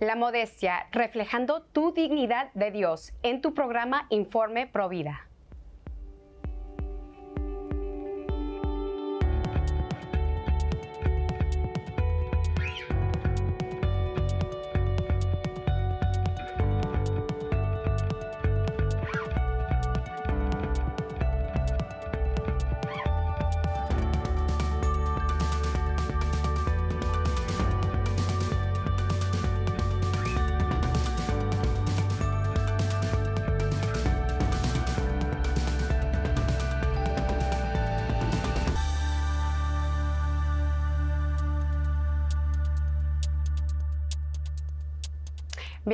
La modestia, reflejando tu dignidad de Dios en tu programa Informe Provida.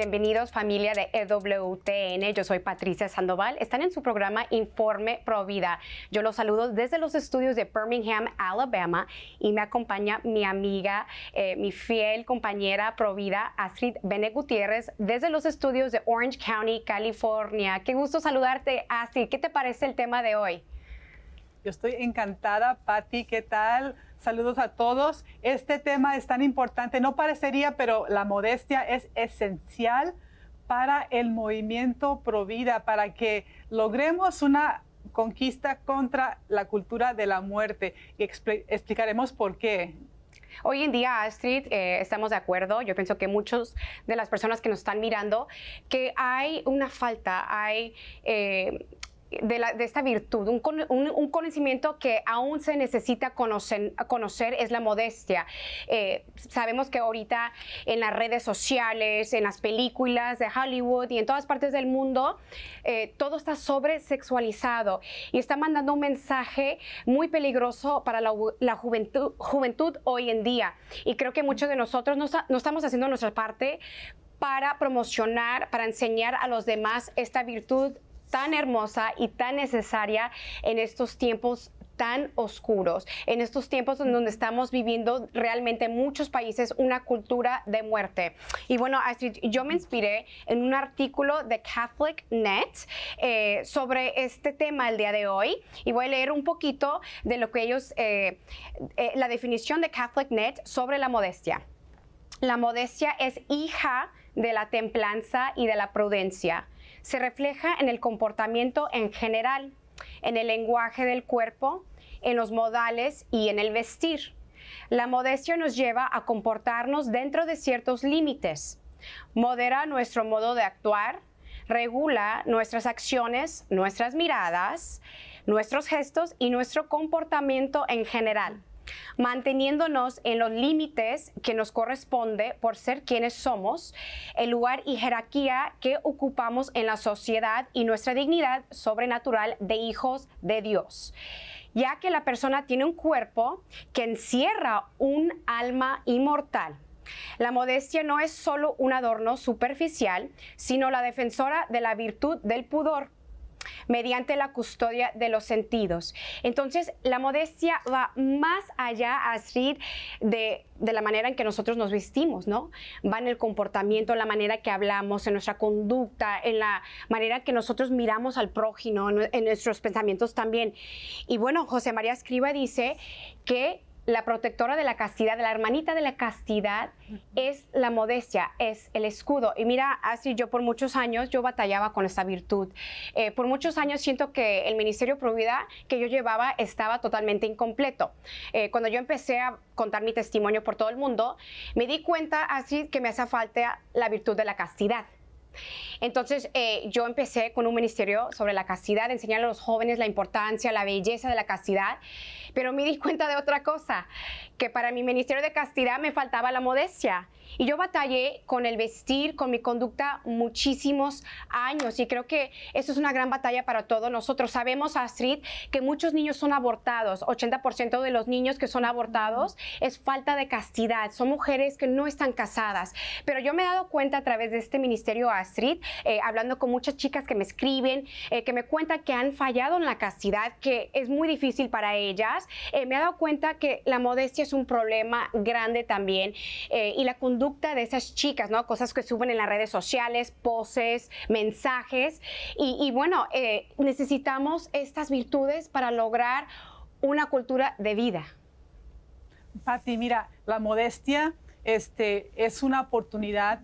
Bienvenidos familia de EWTN, yo soy Patricia Sandoval. Están en su programa Informe Provida. Yo los saludo desde los estudios de Birmingham, Alabama y me acompaña mi amiga, eh, mi fiel compañera Provida, Astrid Bene Gutiérrez, desde los estudios de Orange County, California. Qué gusto saludarte, Astrid. ¿Qué te parece el tema de hoy? Yo estoy encantada, Patti. ¿Qué tal? Saludos a todos. Este tema es tan importante, no parecería, pero la modestia es esencial para el movimiento pro vida, para que logremos una conquista contra la cultura de la muerte. Y explicaremos por qué. Hoy en día, Astrid, eh, estamos de acuerdo. Yo pienso que muchos de las personas que nos están mirando, que hay una falta, hay... Eh, de, esta virtud, un, conocimiento que aún se necesita conocer, es la modestia. Eh, sabemos que ahorita en las redes sociales, en las películas de Hollywood y en todas partes del mundo, eh, todo está sobre sexualizado y está mandando un mensaje muy peligroso para la, juventud, hoy en día. Y creo que muchos de nosotros no estamos haciendo nuestra parte para promocionar, para enseñar a los demás esta virtud tan hermosa y tan necesaria en estos tiempos tan oscuros, en estos tiempos en donde estamos viviendo realmente en muchos países una cultura de muerte. Y bueno, yo me inspiré en un artículo de Catholic Net eh, sobre este tema el día de hoy y voy a leer un poquito de lo que ellos, eh, eh, la definición de Catholic Net sobre la modestia. La modestia es hija de la templanza y de la prudencia se refleja en el comportamiento en general, en el lenguaje del cuerpo, en los modales y en el vestir. La modestia nos lleva a comportarnos dentro de ciertos límites, modera nuestro modo de actuar, regula nuestras acciones, nuestras miradas, nuestros gestos y nuestro comportamiento en general manteniéndonos en los límites que nos corresponde por ser quienes somos, el lugar y jerarquía que ocupamos en la sociedad y nuestra dignidad sobrenatural de hijos de Dios ya que la persona tiene un cuerpo que encierra un alma inmortal. La modestia no es solo un adorno superficial, sino la defensora de la virtud del pudor mediante la custodia de los sentidos. Entonces, la modestia va más allá, Astrid, de, de la manera en que nosotros nos vestimos, ¿no? Va en el comportamiento, la manera que hablamos, en nuestra conducta, en la manera que nosotros miramos al prójimo, en nuestros pensamientos también. Y bueno, José María Escriba dice que la protectora de la castidad, de la hermanita de la castidad, es la modestia, es el escudo. Y mira, así yo por muchos años, yo batallaba con esta virtud. Eh, por muchos años siento que el Ministerio Provida que yo llevaba estaba totalmente incompleto. Eh, cuando yo empecé a contar mi testimonio por todo el mundo, me di cuenta así que me hace falta la virtud de la castidad. Entonces eh, yo empecé con un ministerio sobre la castidad, enseñar a los jóvenes la importancia, la belleza de la castidad. Pero me di cuenta de otra cosa, que para mi ministerio de castidad me faltaba la modestia. Y yo batallé con el vestir, con mi conducta muchísimos años. Y creo que eso es una gran batalla para todos nosotros. Sabemos, Astrid, que muchos niños son abortados. 80% de los niños que son abortados es falta de castidad. Son mujeres que no están casadas. Pero yo me he dado cuenta a través de este ministerio, Astrid, eh, hablando con muchas chicas que me escriben, eh, que me cuentan que han fallado en la castidad, que es muy difícil para ellas eh, me he dado cuenta que la modestia es un problema grande también eh, y la conducta de esas chicas, ¿no? Cosas que suben en las redes sociales, poses, mensajes y, bueno, eh, necesitamos estas virtudes para lograr una cultura de vida. Pati, mira, la modestia este, es una oportunidad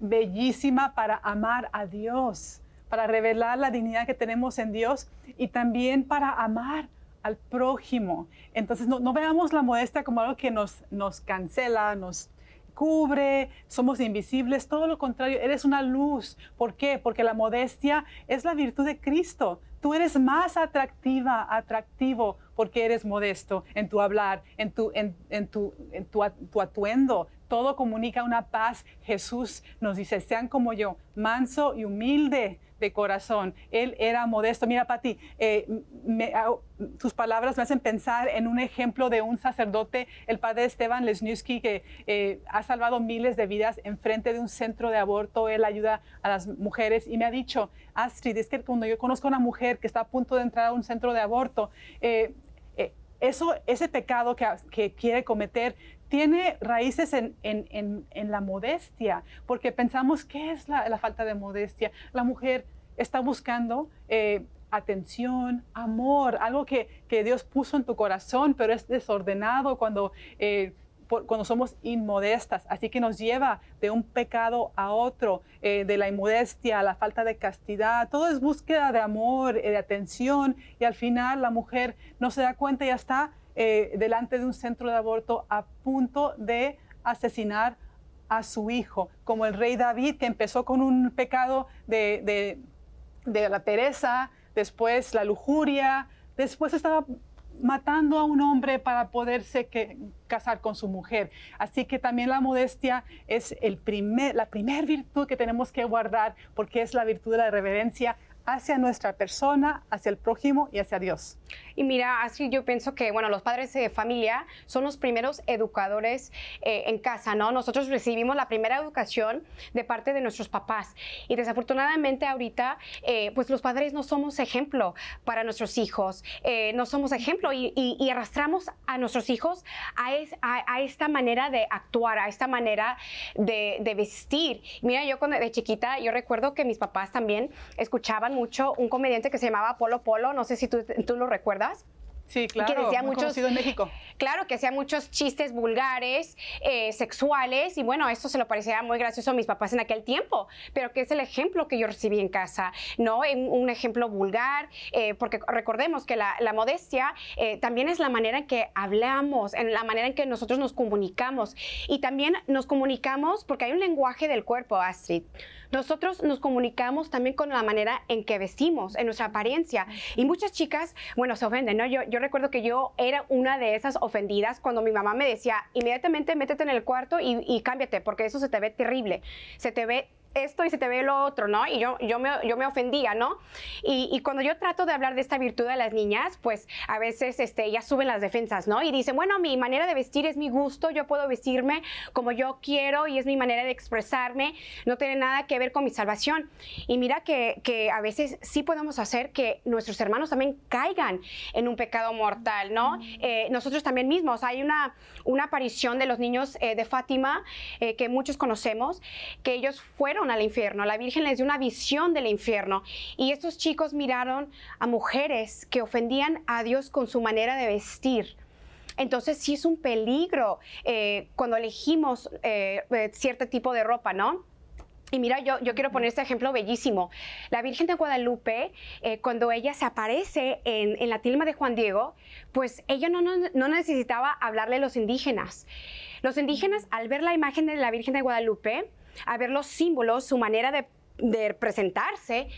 bellísima para amar a Dios, para revelar la dignidad que tenemos en Dios y también para amar al prójimo. Entonces, no, veamos la modestia como algo que nos, nos cancela, nos cubre, somos invisibles, todo lo contrario, eres una luz. ¿Por qué? Porque la modestia es la virtud de Cristo. Tú eres más atractiva, atractivo, porque eres modesto en tu hablar, en tu, en, tu, en tu, tu atuendo. Todo comunica una paz. Jesús nos dice, sean como yo, manso y humilde de corazón. Él era modesto. Mira, Pati, eh, ah, oh, tus palabras me hacen pensar en un ejemplo de un sacerdote, el padre Esteban Lesniewski, que eh, ha salvado miles de vidas enfrente de un centro de aborto. Él ayuda a las mujeres y me ha dicho, Astrid, es que cuando yo conozco a una mujer que está a punto de entrar a un centro de aborto, eh, eh, eso, ese pecado que, que, quiere cometer tiene raíces en, la modestia, porque pensamos, ¿qué es la, falta de modestia? La mujer está buscando eh, atención, amor, algo que, Dios puso en tu corazón, pero es desordenado cuando, eh, cuando somos inmodestas. Así que nos lleva de un pecado a otro, eh, de la inmodestia, la falta de castidad. Todo es búsqueda de amor, de atención, y al final la mujer no se da cuenta y ya está eh, delante de un centro de aborto a punto de asesinar a su hijo, como el rey David, que empezó con un pecado de, la pereza, después la lujuria, después estaba matando a un hombre para poderse casar con su mujer. Así que también la modestia es el primer, la primera virtud que tenemos que guardar porque es la virtud de la reverencia hacia nuestra persona, hacia el prójimo y hacia Dios. Y mira, así yo pienso que, bueno, los padres de familia son los primeros educadores eh, en casa, ¿no? Nosotros recibimos la primera educación de parte de nuestros papás y desafortunadamente ahorita, eh, pues los padres no somos ejemplo para nuestros hijos, eh, no somos ejemplo y, arrastramos a nuestros hijos a, a, esta manera de actuar, a esta manera de, de vestir. Mira, yo cuando, de chiquita, yo recuerdo que mis papás también escuchaban mucho un comediante que se llamaba Polo Polo, no sé si tú, tú lo recuerdas. Sí, claro. Que decía muchos, en México. Claro, que hacía muchos chistes vulgares, eh, sexuales, y bueno, esto se lo parecía muy gracioso a mis papás en aquel tiempo, pero que es el ejemplo que yo recibí en casa, ¿no? un ejemplo vulgar, eh, porque recordemos que la, modestia eh, también es la manera en que hablamos, en la manera en que nosotros nos comunicamos, y también nos comunicamos porque hay un lenguaje del cuerpo, Astrid. Nosotros nos comunicamos también con la manera en que vestimos, en nuestra apariencia, y muchas chicas, bueno, se ofenden, ¿no? yo yo recuerdo que yo era una de esas ofendidas cuando mi mamá me decía, inmediatamente métete en el cuarto y, y cámbiate, porque eso se te ve terrible, se te ve esto y se te ve lo otro, ¿no? Y yo, yo, me, yo me ofendía, ¿no? Y, cuando yo trato de hablar de esta virtud a las niñas, pues a veces este, ellas suben las defensas, ¿no? Y dicen, bueno, mi manera de vestir es mi gusto, yo puedo vestirme como yo quiero y es mi manera de expresarme, no tiene nada que ver con mi salvación. Y mira que, que a veces sí podemos hacer que nuestros hermanos también caigan en un pecado mortal, ¿no? Mm. Eh, nosotros también mismos, hay una, una aparición de los niños eh, de Fátima eh, que muchos conocemos, que ellos fueron al infierno. La Virgen les dio una visión del infierno y estos chicos miraron a mujeres que ofendían a Dios con su manera de vestir. Entonces sí es un peligro eh, cuando elegimos eh, eh, cierto tipo de ropa, ¿no? Y mira, yo, yo, quiero poner este ejemplo bellísimo. La Virgen de Guadalupe, cuando ella se aparece en, la tilma de Juan Diego, pues ella no, no, necesitaba hablarle a los indígenas. Los indígenas, al ver la imagen de la Virgen de Guadalupe, a ver los símbolos, su manera de, presentarse,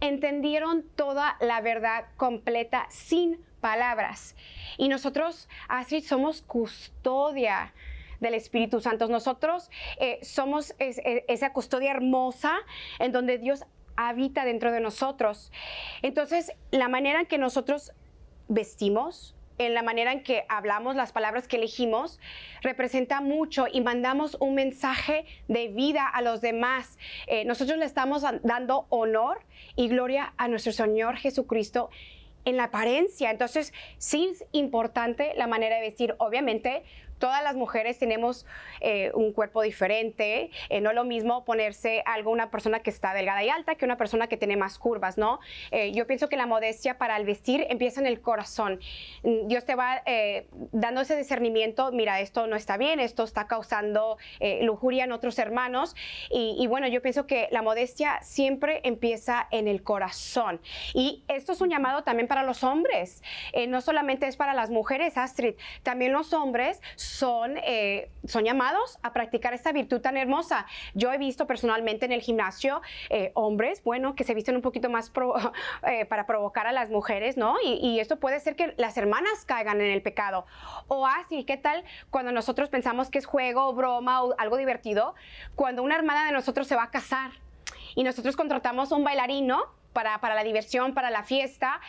entendieron toda la verdad completa sin palabras. Y nosotros, así somos custodia del Espíritu Santo. Nosotros eh, somos e, esa custodia hermosa en donde Dios habita dentro de nosotros. Entonces, la manera en que nosotros vestimos, en la manera en que hablamos, las palabras que elegimos, representa mucho y mandamos un mensaje de vida a los demás. Eh, nosotros le estamos dando honor y gloria a nuestro Señor Jesucristo en la apariencia. Entonces, sí es importante la manera de vestir. Obviamente, todas las mujeres tenemos eh, un cuerpo diferente, eh, no lo mismo ponerse algo una persona que está delgada y alta que una persona que tiene más curvas, ¿no? Eh, yo pienso que la modestia para el vestir empieza en el corazón. Mm, Dios te va dando ese discernimiento, mira, esto no está bien, esto está causando lujuria en otros hermanos. Y, y, bueno, yo pienso que la modestia siempre empieza en el corazón. Y esto es un llamado también para los hombres, no solamente es para las mujeres, Astrid, también los hombres son, eh, son llamados a practicar esta virtud tan hermosa. Yo he visto personalmente en el gimnasio eh, hombres, bueno, que se visten un poquito más eh, para provocar a las mujeres, ¿no? Y, esto puede ser que las hermanas caigan en el pecado. O así, ah, ¿qué tal cuando nosotros pensamos que es juego, broma o algo divertido? Cuando una hermana de nosotros se va a casar y nosotros contratamos a un bailarino. ¿no? para, la diversión, para la fiesta,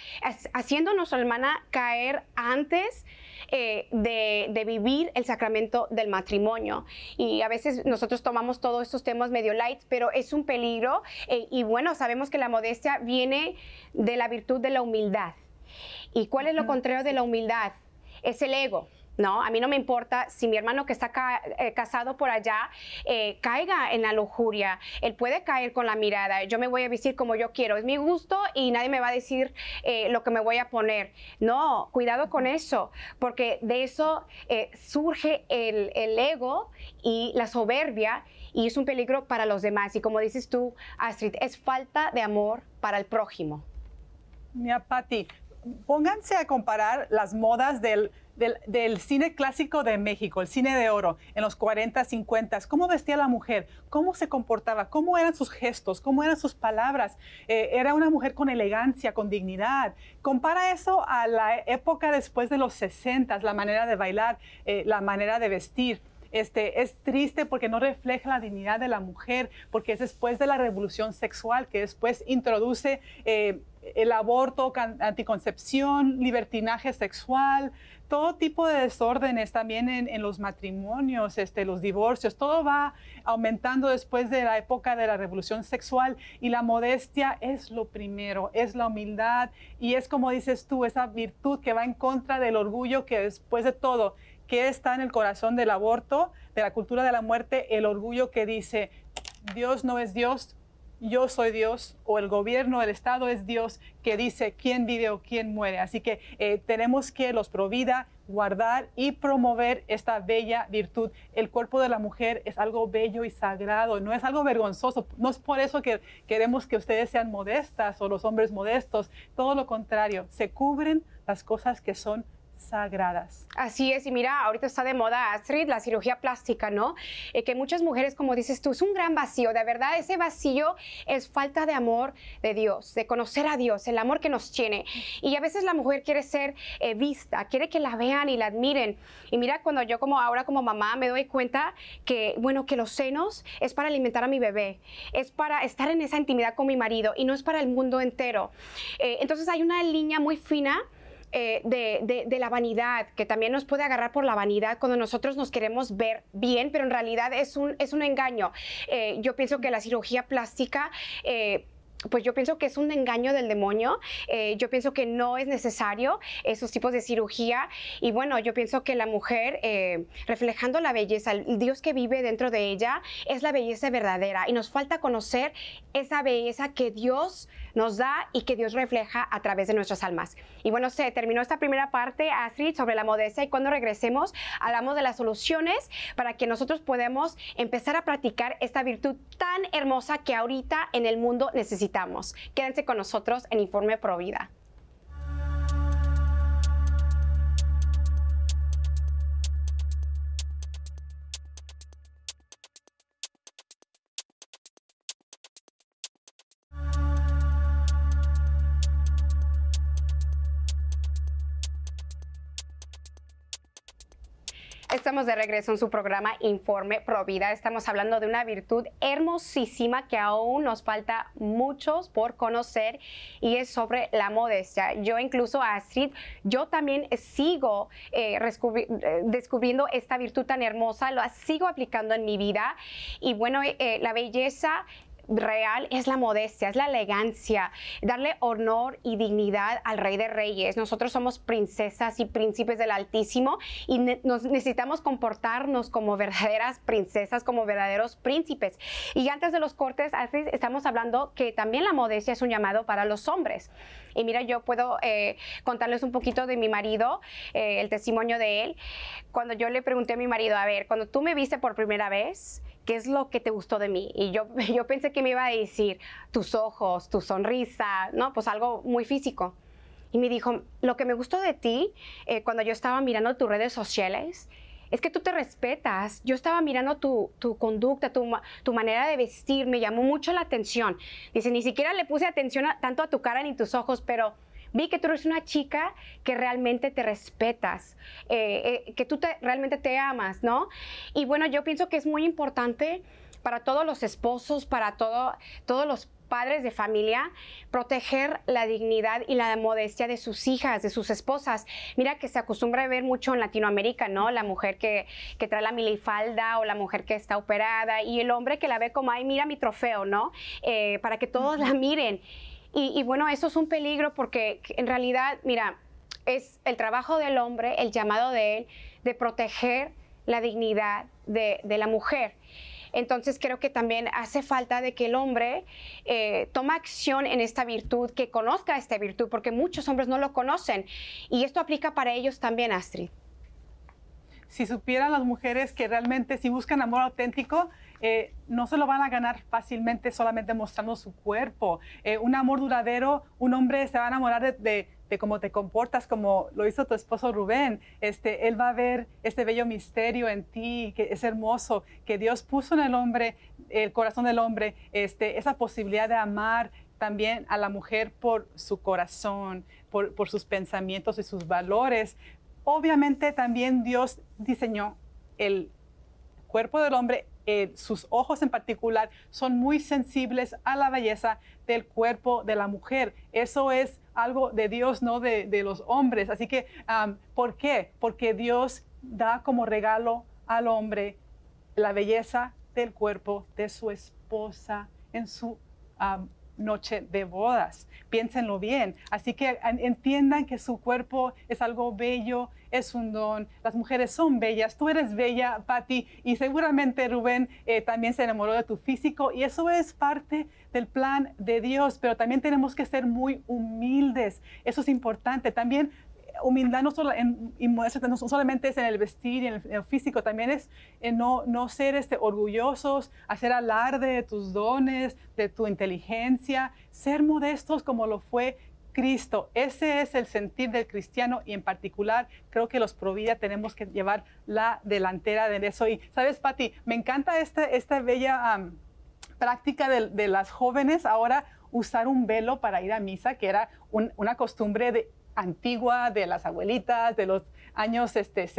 haciéndonos, hermana, caer antes eh, de, vivir el sacramento del matrimonio. Y a veces nosotros tomamos todos estos temas medio light, pero es un peligro. Eh, y bueno, sabemos que la modestia viene de la virtud de la humildad. ¿Y cuál es lo contrario de la humildad? Es el ego. ¿no? A mí no me importa si mi hermano que está eh, casado por allá eh, caiga en la lujuria, él puede caer con la mirada, yo me voy a vestir como yo quiero, es mi gusto y nadie me va a decir eh, lo que me voy a poner. No, cuidado con eso, porque de eso surge el, ego y la soberbia y es un peligro para los demás. Y como dices tú, Astrid, es falta de amor para el prójimo. Mi Patti, pónganse a comparar las modas del, cine clásico de México, el cine de oro, en los 40, 50, cómo vestía la mujer, cómo se comportaba, cómo eran sus gestos, cómo eran sus palabras. Eh, era una mujer con elegancia, con dignidad. Compara eso a la época después de los 60, la manera de bailar, eh, la manera de vestir. Este, es triste porque no refleja la dignidad de la mujer, porque es después de la revolución sexual que después introduce eh, el aborto, anticoncepción, libertinaje sexual, todo tipo de desórdenes también en, los matrimonios, este, los divorcios, todo va aumentando después de la época de la revolución sexual y la modestia es lo primero, es la humildad y es como dices tú, esa virtud que va en contra del orgullo que después de todo, que está en el corazón del aborto, de la cultura de la muerte, el orgullo que dice, Dios no es Dios, yo soy Dios o el gobierno, el Estado es Dios que dice quién vive o quién muere. Así que eh, tenemos que los provida, guardar y promover esta bella virtud. El cuerpo de la mujer es algo bello y sagrado, no es algo vergonzoso. No es por eso que queremos que ustedes sean modestas o los hombres modestos. Todo lo contrario, se cubren las cosas que son sagradas. Así es, y mira, ahorita está de moda, Astrid, la cirugía plástica, ¿no? Eh, que muchas mujeres, como dices tú, es un gran vacío, de verdad, ese vacío es falta de amor de Dios, de conocer a Dios, el amor que nos tiene. Y a veces la mujer quiere ser eh, vista, quiere que la vean y la admiren. Y mira, cuando yo como ahora como mamá me doy cuenta que, bueno, que los senos es para alimentar a mi bebé, es para estar en esa intimidad con mi marido y no es para el mundo entero. Eh, entonces hay una línea muy fina eh, de, la vanidad, que también nos puede agarrar por la vanidad cuando nosotros nos queremos ver bien, pero en realidad es un, es un engaño. Eh, yo pienso que la cirugía plástica... Eh, pues yo pienso que es un engaño del demonio, yo pienso que no es necesario esos tipos de cirugía y bueno, yo pienso que la mujer reflejando la belleza, el Dios que vive dentro de ella, es la belleza verdadera y nos falta conocer esa belleza que Dios nos da y que Dios refleja a través de nuestras almas. Y bueno, se terminó esta primera parte, Astrid, sobre la modestia y cuando regresemos hablamos de las soluciones para que nosotros podamos empezar a practicar esta virtud tan hermosa que ahorita en el mundo necesitamos. Quédense con nosotros en Informe Vida. Estamos de regreso en su programa Informe Pro Vida, Estamos hablando de una virtud hermosísima que aún nos falta muchos por conocer y es sobre la modestia. Yo incluso, Astrid, yo también sigo eh, eh, descubriendo esta virtud tan hermosa, la sigo aplicando en mi vida y bueno, eh, la belleza real es la modestia, es la elegancia, darle honor y dignidad al Rey de Reyes. Nosotros somos princesas y príncipes del Altísimo y nos necesitamos comportarnos como verdaderas princesas, como verdaderos príncipes. Y antes de los cortes, estamos hablando que también la modestia es un llamado para los hombres. Y mira, yo puedo eh, contarles un poquito de mi marido, eh, el testimonio de él. Cuando yo le pregunté a mi marido, a ver, cuando tú me viste por primera vez, ¿qué es lo que te gustó de mí? Y yo, yo pensé que me iba a decir tus ojos, tu sonrisa, ¿no? Pues algo muy físico. Y me dijo, lo que me gustó de ti eh, cuando yo estaba mirando tus redes sociales es que tú te respetas. Yo estaba mirando tu, conducta, tu, manera de vestir, me llamó mucho la atención. Dice, ni siquiera le puse atención tanto a tu cara ni tus ojos, pero vi que tú eres una chica que realmente te respetas, eh, eh, que tú te, realmente te amas, ¿no? Y bueno, yo pienso que es muy importante para todos los esposos, para todo, todos los padres de familia, proteger la dignidad y la modestia de sus hijas, de sus esposas. Mira que se acostumbra a ver mucho en Latinoamérica, ¿no? La mujer que, que trae la milifalda o la mujer que está operada y el hombre que la ve como, ay, mira mi trofeo, ¿no? Eh, para que todos la miren. Y, bueno, eso es un peligro porque en realidad, mira, es el trabajo del hombre, el llamado de él, de proteger la dignidad de, la mujer. Entonces creo que también hace falta de que el hombre eh, toma acción en esta virtud, que conozca esta virtud, porque muchos hombres no lo conocen. Y esto aplica para ellos también, Astrid. Si supieran las mujeres que realmente si buscan amor auténtico, eh, no se lo van a ganar fácilmente solamente mostrando su cuerpo. Eh, un amor duradero, un hombre se va a enamorar de, cómo te comportas, como lo hizo tu esposo Rubén. Este, él va a ver este bello misterio en ti, que es hermoso, que Dios puso en el hombre, el corazón del hombre, este, esa posibilidad de amar también a la mujer por su corazón, por, por sus pensamientos y sus valores. Obviamente también Dios diseñó el cuerpo del hombre eh, sus ojos en particular son muy sensibles a la belleza del cuerpo de la mujer. Eso es algo de Dios, no de, los hombres. Así que, ¿por qué? Porque Dios da como regalo al hombre la belleza del cuerpo de su esposa en su noche de bodas. Piénsenlo bien. Así que entiendan que su cuerpo es algo bello, es un don. Las mujeres son bellas. Tú eres bella, Patty, y seguramente Rubén eh, también se enamoró de tu físico y eso es parte del plan de Dios, pero también tenemos que ser muy humildes. Eso es importante. También humildad no, solamente es en el vestir y en el, físico, también es en no, no ser este, orgullosos, hacer alarde de tus dones, de tu inteligencia, ser modestos como lo fue Cristo. Ese es el sentir del cristiano y en particular creo que los Provida tenemos que llevar la delantera de eso. Y sabes, Patti, me encanta esta, esta bella práctica de, las jóvenes ahora usar un velo para ir a misa, que era una costumbre de antigua, de las abuelitas, de los años este,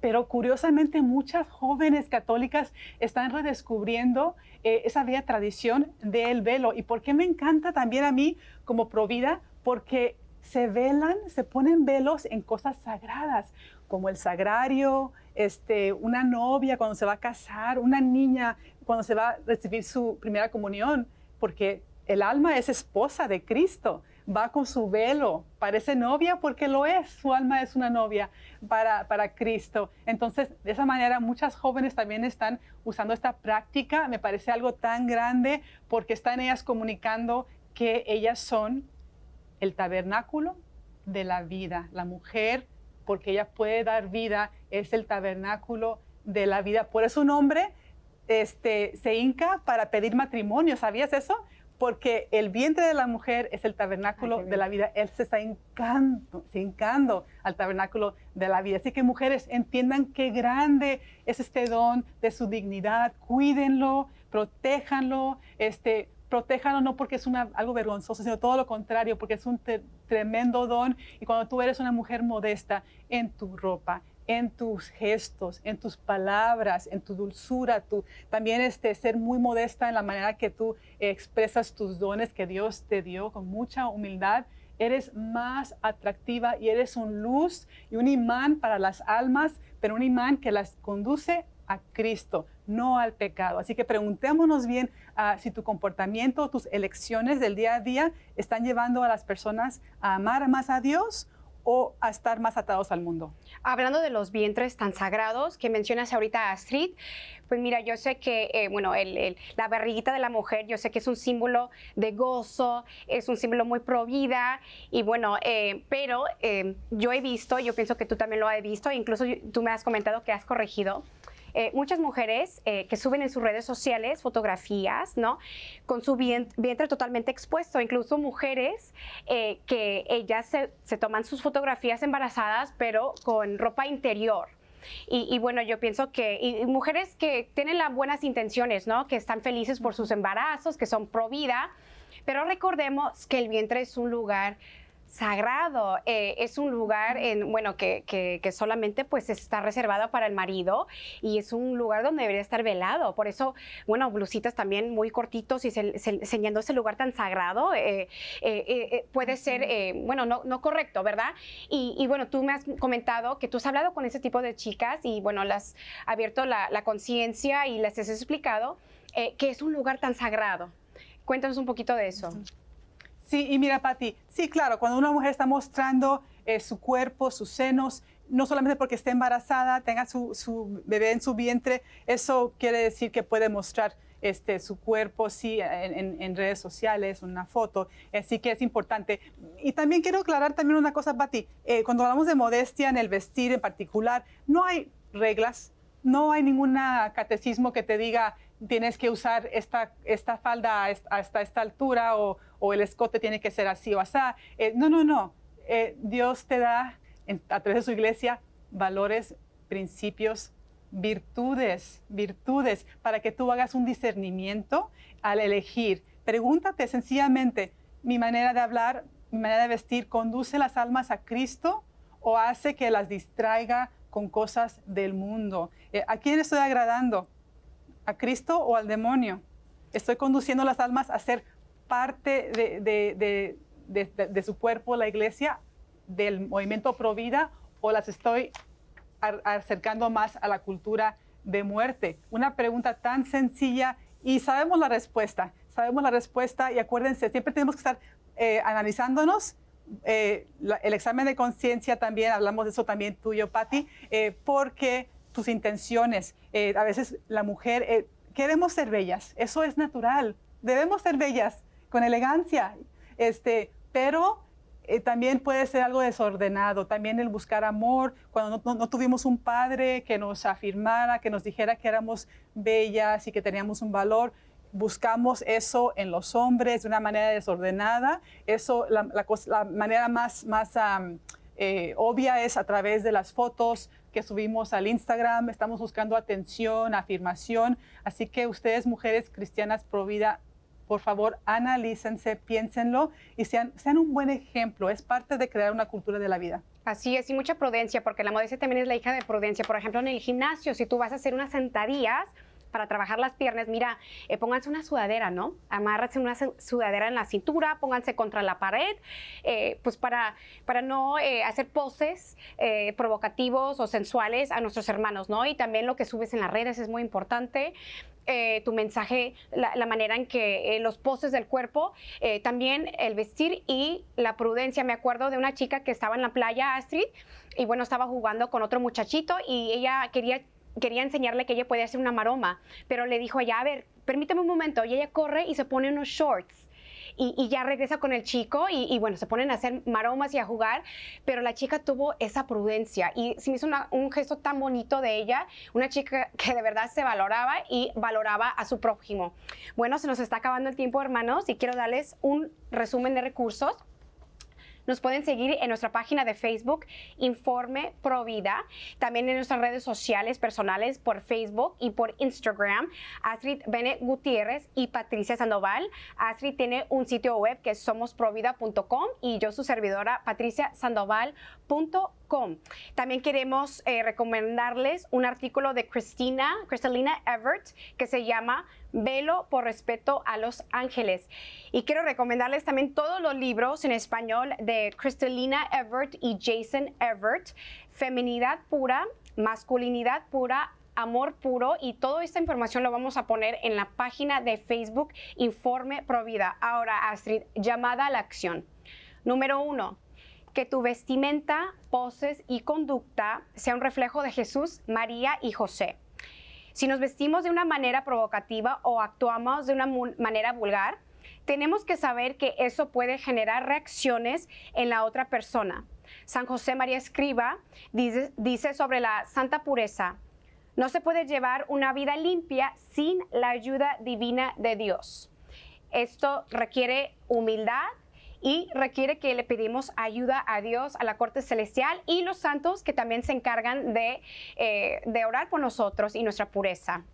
pero curiosamente muchas jóvenes católicas están redescubriendo eh, esa vieja tradición del velo. ¿Y por qué me encanta también a mí como provida? Porque se velan, se ponen velos en cosas sagradas, como el sagrario, este, una novia cuando se va a casar, una niña cuando se va a recibir su primera comunión, porque el alma es esposa de Cristo va con su velo, parece novia porque lo es, su alma es una novia para, para Cristo. Entonces, de esa manera, muchas jóvenes también están usando esta práctica, me parece algo tan grande porque están ellas comunicando que ellas son el tabernáculo de la vida, la mujer, porque ella puede dar vida, es el tabernáculo de la vida. Por eso un hombre este, se hinca para pedir matrimonio, ¿sabías eso? porque el vientre de la mujer es el tabernáculo de la vida. Él se está hincando, se al tabernáculo de la vida. Así que mujeres, entiendan qué grande es este don de su dignidad, cuídenlo, protéjanlo, este, protéjanlo no porque es una, algo vergonzoso, sino todo lo contrario, porque es un tremendo don. Y cuando tú eres una mujer modesta en tu ropa, en tus gestos, en tus palabras, en tu dulzura, tu, también este, ser muy modesta en la manera que tú expresas tus dones que Dios te dio con mucha humildad. Eres más atractiva y eres un luz y un imán para las almas, pero un imán que las conduce a Cristo, no al pecado. Así que preguntémonos bien ah, si tu comportamiento, tus elecciones del día a día están llevando a las personas a amar más a Dios o a estar más atados al mundo. Hablando de los vientres tan sagrados que mencionas ahorita, Astrid, pues mira, yo sé que, eh, bueno, la barriguita de la mujer, yo sé que es un símbolo de gozo, es un símbolo muy pro vida, y bueno, eh, pero eh, yo he visto, yo pienso que tú también lo has visto, incluso tú me has comentado que has corregido eh, muchas mujeres eh, que suben en sus redes sociales fotografías, ¿no? Con su vientre totalmente expuesto, incluso mujeres eh, que ellas se, toman sus fotografías embarazadas, pero con ropa interior. Y, bueno, yo pienso que y mujeres que tienen las buenas intenciones, ¿no? Que están felices por sus embarazos, que son pro vida, pero recordemos que el vientre es un lugar sagrado. Eh, es un lugar, en, bueno, que, solamente pues está reservado para el marido y es un lugar donde debería estar velado. Por eso, bueno, blusitas también muy cortitos y señalando ese lugar tan sagrado eh, eh, puede ser, bueno, no, correcto, ¿verdad? Y, bueno, tú me has comentado que tú has hablado con ese tipo de chicas y bueno, las has abierto la, conciencia y les has explicado que es un lugar tan sagrado. Cuéntanos un poquito de eso. Sí, y mira, Patti, sí, claro, cuando una mujer está mostrando eh, su cuerpo, sus senos, no solamente porque esté embarazada, tenga su, bebé en su vientre, eso quiere decir que puede mostrar este, su cuerpo, sí, en, redes sociales, una foto, así que es importante. Y también quiero aclarar también una cosa, Patti, eh, cuando hablamos de modestia en el vestir en particular, no hay reglas, no hay ningún catecismo que te diga tienes que usar esta, falda hasta esta altura o, el escote tiene que ser así o así. Eh, no, no, no. Eh, Dios te da a través de su iglesia valores, principios, virtudes, virtudes, para que tú hagas un discernimiento al elegir. Pregúntate sencillamente, ¿mi manera de hablar, mi manera de vestir conduce las almas a Cristo o hace que las distraiga con cosas del mundo? Eh, ¿A quién estoy agradando? a Cristo o al demonio. Estoy conduciendo las almas a ser parte de, su cuerpo, la iglesia, del movimiento pro vida, o las estoy acercando más a la cultura de muerte. Una pregunta tan sencilla y sabemos la respuesta, sabemos la respuesta y acuérdense, siempre tenemos que estar eh, analizándonos. Eh, el examen de conciencia también, hablamos de eso también tuyo, Patti, eh, porque sus intenciones. Eh, a veces la mujer, eh, queremos ser bellas, eso es natural, debemos ser bellas con elegancia, este, pero eh, también puede ser algo desordenado, también el buscar amor, cuando no, tuvimos un padre que nos afirmara, que nos dijera que éramos bellas y que teníamos un valor. Buscamos eso en los hombres de una manera desordenada. Eso, la, manera más, más obvia es a través de las fotos, que subimos al Instagram. Estamos buscando atención, afirmación. Así que ustedes, mujeres cristianas pro vida, por favor, analícense, piénsenlo y sean, sean un buen ejemplo. Es parte de crear una cultura de la vida. Así es, y mucha prudencia, porque la modestia también es la hija de prudencia. Por ejemplo, en el gimnasio, si tú vas a hacer unas sentadillas, para trabajar las piernas, mira, eh, pónganse una sudadera, ¿no? Amárrense una sudadera en la cintura, pónganse contra la pared, eh, pues para, para no eh, hacer poses provocativos o sensuales a nuestros hermanos, ¿no? Y también lo que subes en las redes es muy importante. tu mensaje, la, manera en que los poses del cuerpo, también el vestir y la prudencia. Me acuerdo de una chica que estaba en la playa, Astrid, y bueno, estaba jugando con otro muchachito y ella quería quería enseñarle que ella podía hacer una maroma, pero le dijo allá, a ver, permíteme un momento, y ella corre y se pone unos shorts. Y, ya regresa con el chico y, bueno, se ponen a hacer maromas y a jugar, pero la chica tuvo esa prudencia y se me hizo un gesto tan bonito de ella, una chica que de verdad se valoraba y valoraba a su prójimo. Bueno, se nos está acabando el tiempo, hermanos, y quiero darles un resumen de recursos. Nos pueden seguir en nuestra página de Facebook, Informe Provida, también en nuestras redes sociales personales por Facebook y por Instagram, Astrid Bene Gutiérrez y Patricia Sandoval. Astrid tiene un sitio web que es somosprovida.com y yo su servidora, patriciasandoval.com. También queremos eh, recomendarles un artículo de Cristina, Cristalina Everett que se llama Velo por respeto a los ángeles. Y quiero recomendarles también todos los libros en español de Cristalina Everett y Jason Everett, Feminidad pura, Masculinidad pura, Amor Puro y toda esta información lo vamos a poner en la página de Facebook Informe Provida. Ahora, Astrid, llamada a la acción. Número uno, que tu vestimenta, poses y conducta sea un reflejo de Jesús, María y José. Si nos vestimos de una manera provocativa o actuamos de una manera vulgar, tenemos que saber que eso puede generar reacciones en la otra persona. San José María Escriba dice, dice sobre la santa pureza, no se puede llevar una vida limpia sin la ayuda divina de Dios. Esto requiere humildad, y requiere que le pedimos ayuda a Dios, a la corte celestial y los santos que también se encargan eh, de, orar por nosotros y nuestra pureza.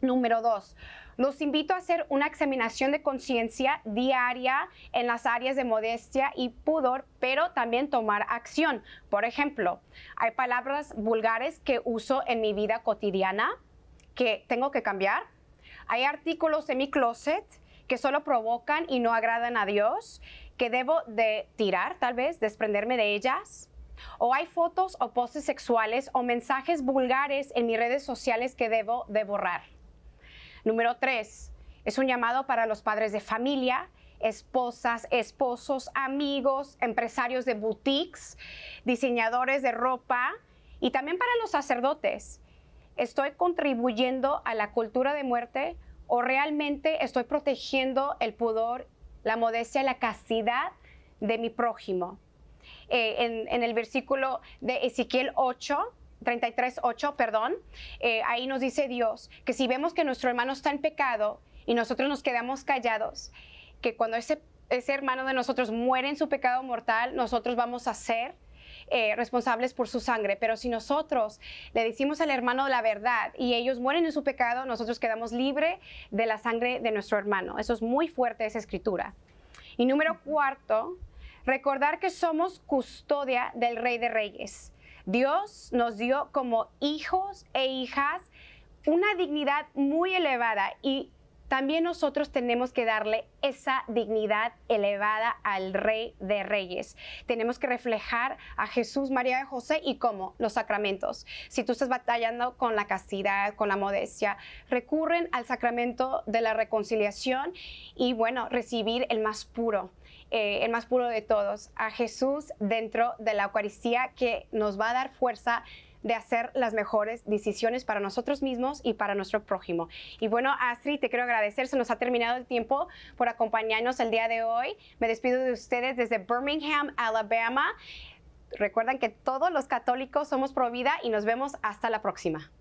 Número dos, los invito a hacer una examinación de conciencia diaria en las áreas de modestia y pudor, pero también tomar acción. Por ejemplo, hay palabras vulgares que uso en mi vida cotidiana que tengo que cambiar. Hay artículos en mi closet que solo provocan y no agradan a Dios que debo de tirar, tal vez, desprenderme de ellas? ¿O hay fotos o poses sexuales o mensajes vulgares en mis redes sociales que debo de borrar? Número tres, es un llamado para los padres de familia esposas, esposos, amigos, empresarios de boutiques, diseñadores de ropa y también para los sacerdotes. ¿Estoy contribuyendo a la cultura de muerte o realmente estoy protegiendo el pudor la modestia y la castidad de mi prójimo. Eh, en, el versículo de Ezequiel 8, 33, 8, perdón, eh, ahí nos dice Dios que si vemos que nuestro hermano está en pecado y nosotros nos quedamos callados, que cuando ese, ese hermano de nosotros muere en su pecado mortal, nosotros vamos a ser eh, responsables por su sangre, pero si nosotros le decimos al hermano la verdad y ellos mueren en su pecado, nosotros quedamos libre de la sangre de nuestro hermano. Eso es muy fuerte, esa escritura. Y número cuarto, recordar que somos custodia del Rey de Reyes. Dios nos dio como hijos e hijas una dignidad muy elevada y también nosotros tenemos que darle esa dignidad elevada al Rey de Reyes. Tenemos que reflejar a Jesús, María de José y cómo los sacramentos. Si tú estás batallando con la castidad, con la modestia, recurren al sacramento de la reconciliación y bueno, recibir el más puro. Eh, el más puro de todos, a Jesús dentro de la Eucaristía que nos va a dar fuerza de hacer las mejores decisiones para nosotros mismos y para nuestro prójimo. Y bueno, Astrid, te quiero agradecer, se nos ha terminado el tiempo por acompañarnos el día de hoy. Me despido de ustedes desde Birmingham, Alabama. Recuerden que todos los católicos somos pro vida y nos vemos hasta la próxima.